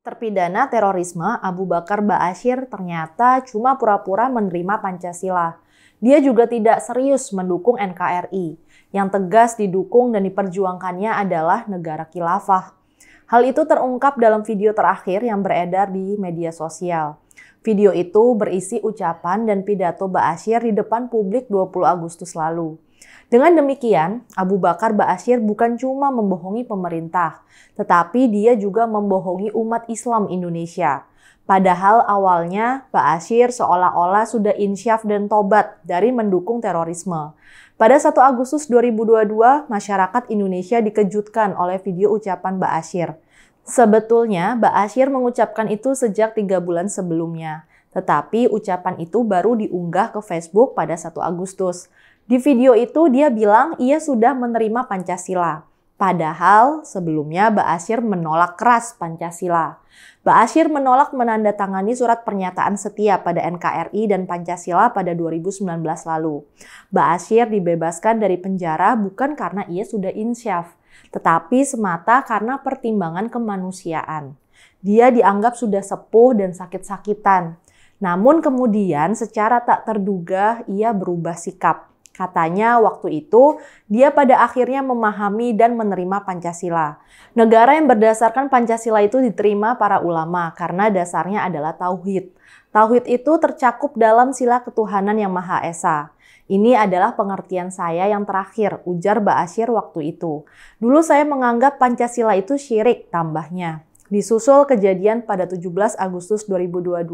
Terpidana terorisme Abu Bakar Ba'asyir ternyata cuma pura-pura menerima Pancasila. Dia juga tidak serius mendukung NKRI. Yang tegas didukung dan diperjuangkannya adalah negara khilafah. Hal itu terungkap dalam video terakhir yang beredar di media sosial. Video itu berisi ucapan dan pidato Ba'asyir di depan publik 20 Agustus lalu. Dengan demikian, Abu Bakar Ba'asyir bukan cuma membohongi pemerintah, tetapi dia juga membohongi umat Islam Indonesia. Padahal awalnya Ba'asyir seolah-olah sudah insyaf dan tobat dari mendukung terorisme. Pada 1 Agustus 2022, masyarakat Indonesia dikejutkan oleh video ucapan Ba'asyir. Sebetulnya, Ba'asyir mengucapkan itu sejak tiga bulan sebelumnya. Tetapi ucapan itu baru diunggah ke Facebook pada 1 Agustus. Di video itu dia bilang ia sudah menerima Pancasila. Padahal sebelumnya Ba'asyir menolak keras Pancasila. Ba'asyir menolak menandatangani surat pernyataan setia pada NKRI dan Pancasila pada 2019 lalu. Ba'asyir dibebaskan dari penjara bukan karena ia sudah insyaf, tetapi semata karena pertimbangan kemanusiaan. Dia dianggap sudah sepuh dan sakit-sakitan. Namun kemudian secara tak terduga ia berubah sikap Katanya waktu itu dia pada akhirnya memahami dan menerima Pancasila. Negara yang berdasarkan Pancasila itu diterima para ulama karena dasarnya adalah tauhid. Tauhid itu tercakup dalam sila ketuhanan yang Maha Esa. Ini adalah pengertian saya yang terakhir, ujar Ba'asyir waktu itu. Dulu saya menganggap Pancasila itu syirik, tambahnya. Disusul kejadian pada 17 Agustus 2022,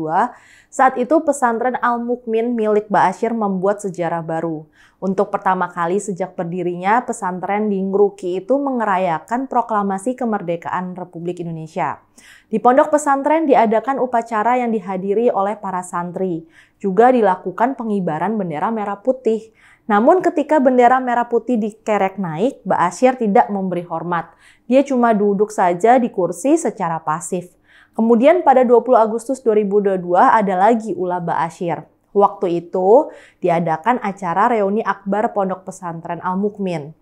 saat itu pesantren Al-Mukmin milik Ba'asyir membuat sejarah baru. Untuk pertama kali sejak berdirinya, pesantren di Ngruki itu mengerayakan proklamasi kemerdekaan Republik Indonesia. Di pondok pesantren diadakan upacara yang dihadiri oleh para santri. Juga dilakukan pengibaran bendera merah putih. Namun ketika bendera merah putih dikerek naik, Asyir tidak memberi hormat. Dia cuma duduk saja di kursi secara pasif. Kemudian pada 20 Agustus 2022 ada lagi ulah Asyir. Waktu itu diadakan acara reuni akbar Pondok Pesantren Al Mukmin.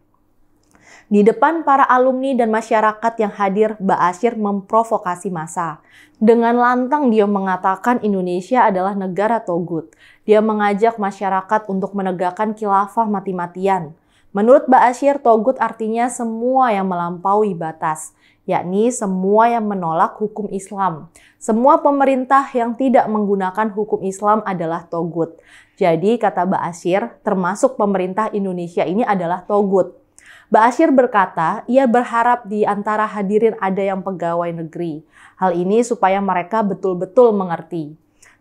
Di depan para alumni dan masyarakat yang hadir, Ba'asyir memprovokasi massa. Dengan lantang dia mengatakan Indonesia adalah negara togut. Dia mengajak masyarakat untuk menegakkan khilafah mati-matian. Menurut Ba'asyir, togut artinya semua yang melampaui batas, yakni semua yang menolak hukum Islam. Semua pemerintah yang tidak menggunakan hukum Islam adalah togut. Jadi kata Ba'asyir, termasuk pemerintah Indonesia ini adalah togut. Ba'asyir berkata, ia berharap di antara hadirin ada yang pegawai negeri. Hal ini supaya mereka betul-betul mengerti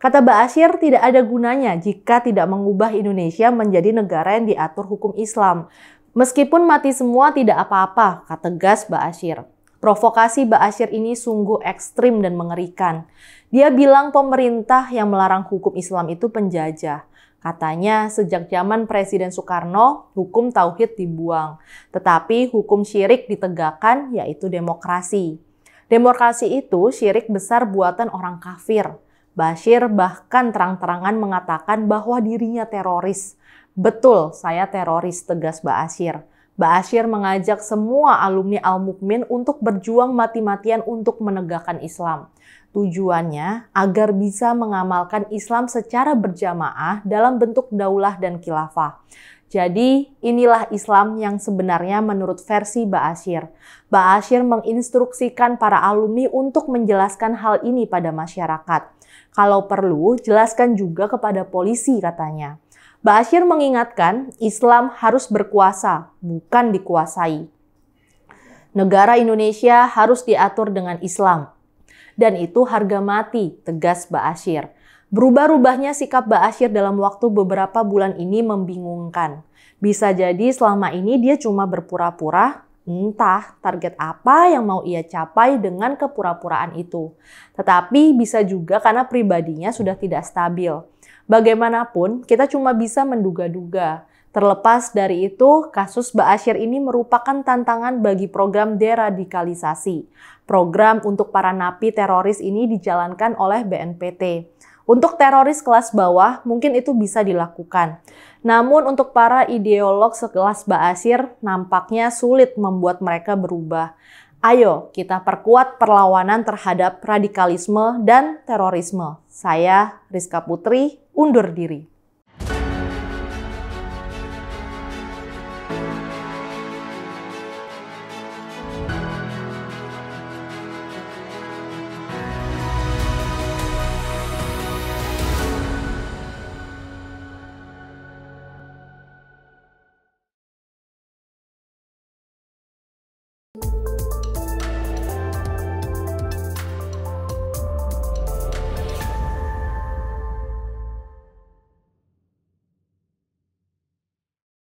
Kata Ba'asyir tidak ada gunanya jika tidak mengubah Indonesia menjadi negara yang diatur hukum Islam. Meskipun mati semua tidak apa-apa, kata Gas Ba'asyir. Provokasi Ba'asyir ini sungguh ekstrim dan mengerikan. Dia bilang pemerintah yang melarang hukum Islam itu penjajah. Katanya sejak zaman Presiden Soekarno, hukum tauhid dibuang. Tetapi hukum syirik ditegakkan yaitu demokrasi. Demokrasi itu syirik besar buatan orang kafir. Bashir bahkan terang-terangan mengatakan bahwa dirinya teroris. Betul, saya teroris, tegas Bashir. Bashir mengajak semua alumni Al-Mukmin untuk berjuang mati-matian untuk menegakkan Islam. Tujuannya agar bisa mengamalkan Islam secara berjamaah dalam bentuk daulah dan khilafah. Jadi inilah Islam yang sebenarnya menurut versi Ba'asyir. Ba'asyir menginstruksikan para alumni untuk menjelaskan hal ini pada masyarakat. Kalau perlu, jelaskan juga kepada polisi katanya. Bashir mengingatkan Islam harus berkuasa, bukan dikuasai. Negara Indonesia harus diatur dengan Islam. Dan itu harga mati, tegas Bashir. Berubah-ubahnya sikap Ba'asyir dalam waktu beberapa bulan ini membingungkan. Bisa jadi selama ini dia cuma berpura-pura, entah target apa yang mau ia capai dengan kepura-puraan itu. Tetapi bisa juga karena pribadinya sudah tidak stabil. Bagaimanapun, kita cuma bisa menduga-duga. Terlepas dari itu, kasus Ba'asyir ini merupakan tantangan bagi program deradikalisasi. Program untuk para napi teroris ini dijalankan oleh BNPT. Untuk teroris kelas bawah, mungkin itu bisa dilakukan. Namun untuk para ideolog sekelas Baasir, nampaknya sulit membuat mereka berubah. Ayo kita perkuat perlawanan terhadap radikalisme dan terorisme. Saya Rizka Putri, undur diri.